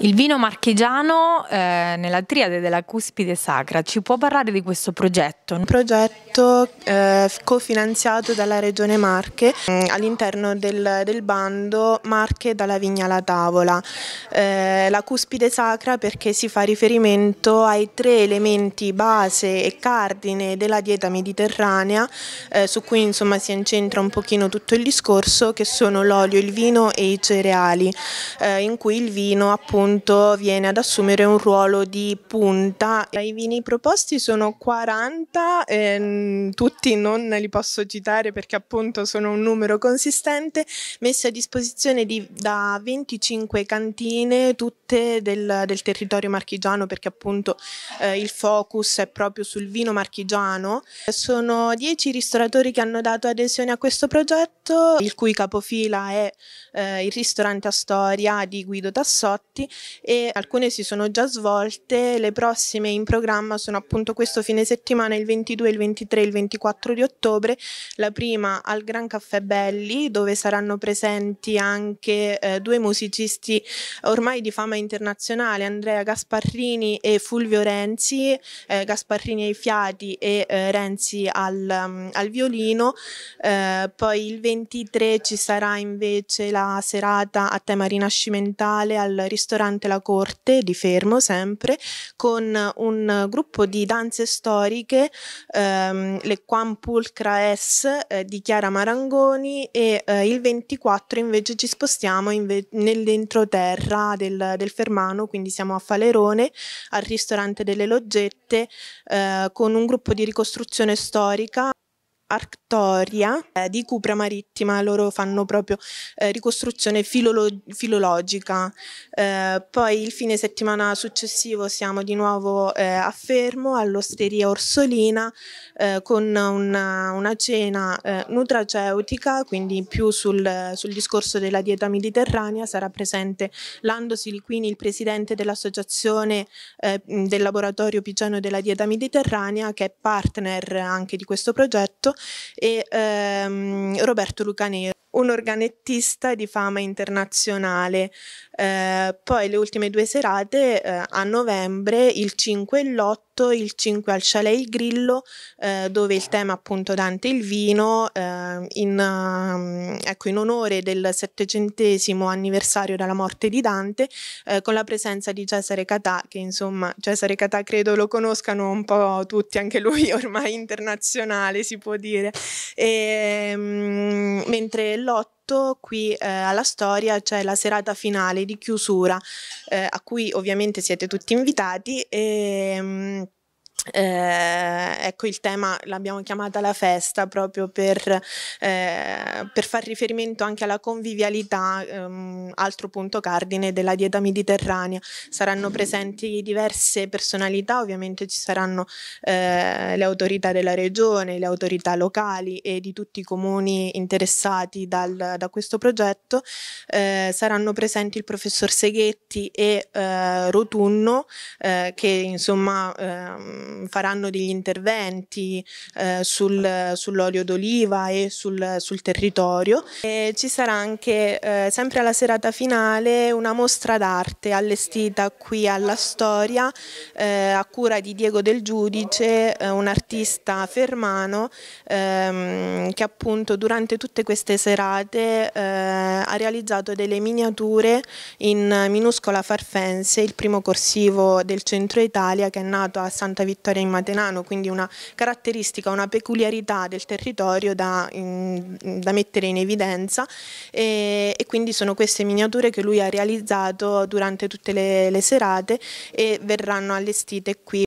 Il vino marchigiano eh, nella triade della cuspide sacra, ci può parlare di questo progetto? Un progetto eh, cofinanziato dalla Regione Marche eh, all'interno del, del, bando Marche dalla vigna alla tavola. Eh, la cuspide sacra perché si fa riferimento ai tre elementi base e cardine della dieta mediterranea eh, su cui insomma si incentra un pochino tutto il discorso che sono l'olio, il vino e i cereali eh, in cui il vino appunto appunto viene ad assumere un ruolo di punta. I vini proposti sono 40, ehm, tutti non li posso citare perché appunto sono un numero consistente, messi a disposizione di, da 25 cantine, tutte del, del territorio marchigiano perché appunto eh, il focus è proprio sul vino marchigiano. Sono 10 ristoratori che hanno dato adesione a questo progetto, il cui capofila è eh, il ristorante Astoria di Guido Tassotti e alcune si sono già svolte, le prossime in programma sono appunto questo fine settimana il 22, il 23 e il 24 di ottobre, la prima al Gran Caffè Belli dove saranno presenti anche eh, due musicisti ormai di fama internazionale, Andrea Gasparrini e Fulvio Renzi, eh, Gasparrini ai fiati e eh, Renzi al, um, al violino, eh, poi il 23 ci sarà invece la serata a tema rinascimentale al ristorante ristorante La Corte di Fermo sempre con un gruppo di danze storiche, ehm, le Quampulcra S eh, di Chiara Marangoni e eh, il 24 invece ci spostiamo inve- nell'entroterra del, del, Fermano, quindi siamo a Falerone al ristorante delle Loggette eh, con un gruppo di ricostruzione storica Arctoria eh, di Cupra Marittima, loro fanno proprio eh, ricostruzione filolo- filologica. Eh, poi il fine settimana successivo siamo di nuovo eh, a Fermo all'Osteria Orsolina eh, con una, una cena eh, nutraceutica, quindi più sul, sul, discorso della dieta mediterranea. Sarà presente Lando Siliquini, il presidente dell'associazione del laboratorio Pigiano della dieta mediterranea, che è partner anche di questo progetto e ehm, Roberto Lucanero, un organettista di fama internazionale. Eh, poi le ultime due serate eh, a novembre, il 5 e l'8, 8, il 5 al Chalet il Grillo, eh, dove il tema appunto Dante il vino, eh, in, ehm, ecco, in, onore del settecentesimo anniversario della morte di Dante, eh, con la presenza di Cesare Catà, che insomma Cesare Catà credo lo conoscano un po' tutti, anche lui ormai internazionale si può dire, e, ehm, mentre l'8 8 qui eh, alla storia c'è cioè la serata finale di chiusura eh, a cui ovviamente siete tutti invitati e, ehm, eh, ecco il tema l'abbiamo chiamata la festa proprio per, eh, per far riferimento anche alla convivialità, ehm, altro punto cardine della dieta mediterranea. Saranno presenti diverse personalità, ovviamente ci saranno eh, le autorità della regione, le autorità locali e di tutti i comuni interessati dal, da questo progetto. Eh, saranno presenti il professor Seghetti e eh, Rotunno eh, che insomma... Ehm, faranno degli interventi eh, sul, sull'olio d'oliva e sul, sul territorio. E ci sarà anche, eh, sempre alla serata finale, una mostra d'arte allestita qui alla Storia eh, a cura di Diego Del Giudice, eh, un artista fermano ehm, che appunto durante tutte queste serate eh, ha realizzato delle miniature in minuscola farfense, il primo corsivo del centro Italia che è nato a Santa Vittoria Vittoria in Matenano, quindi una caratteristica, una peculiarità del territorio da, in, da mettere in evidenza e, e, quindi sono queste miniature che lui ha realizzato durante tutte le, le serate e verranno allestite qui.